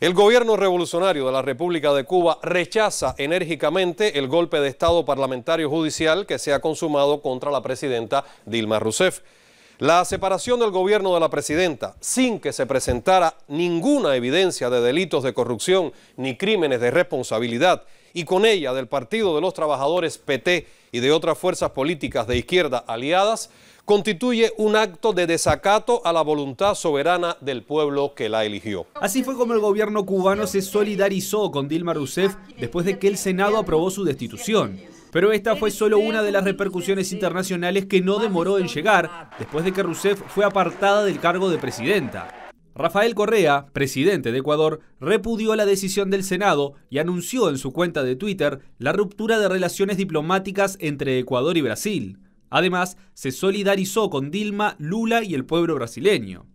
El gobierno revolucionario de la República de Cuba rechaza enérgicamente el golpe de Estado parlamentario judicial que se ha consumado contra la presidenta Dilma Rousseff. La separación del gobierno de la presidenta, sin que se presentara ninguna evidencia de delitos de corrupción ni crímenes de responsabilidad, y con ella del Partido de los Trabajadores PT y de otras fuerzas políticas de izquierda aliadas, constituye un acto de desacato a la voluntad soberana del pueblo que la eligió. Así fue como el gobierno cubano se solidarizó con Dilma Rousseff después de que el Senado aprobó su destitución. Pero esta fue solo una de las repercusiones internacionales que no demoró en llegar después de que Rousseff fue apartada del cargo de presidenta. Rafael Correa, presidente de Ecuador, repudió la decisión del Senado y anunció en su cuenta de Twitter la ruptura de relaciones diplomáticas entre Ecuador y Brasil. Además, se solidarizó con Dilma, Lula y el pueblo brasileño.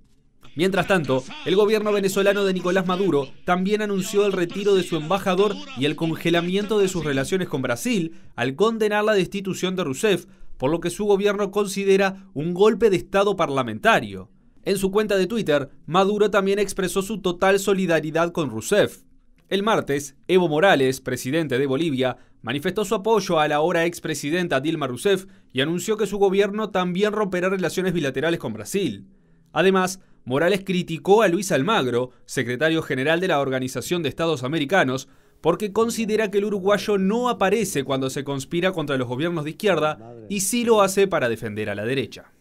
Mientras tanto, el gobierno venezolano de Nicolás Maduro también anunció el retiro de su embajador y el congelamiento de sus relaciones con Brasil al condenar la destitución de Rousseff, por lo que su gobierno considera un golpe de Estado parlamentario. En su cuenta de Twitter, Maduro también expresó su total solidaridad con Rousseff. El martes, Evo Morales, presidente de Bolivia, manifestó su apoyo a la ahora expresidenta Dilma Rousseff y anunció que su gobierno también romperá relaciones bilaterales con Brasil. Además, Morales criticó a Luis Almagro, secretario general de la Organización de Estados Americanos, porque considera que el uruguayo no aparece cuando se conspira contra los gobiernos de izquierda y sí lo hace para defender a la derecha.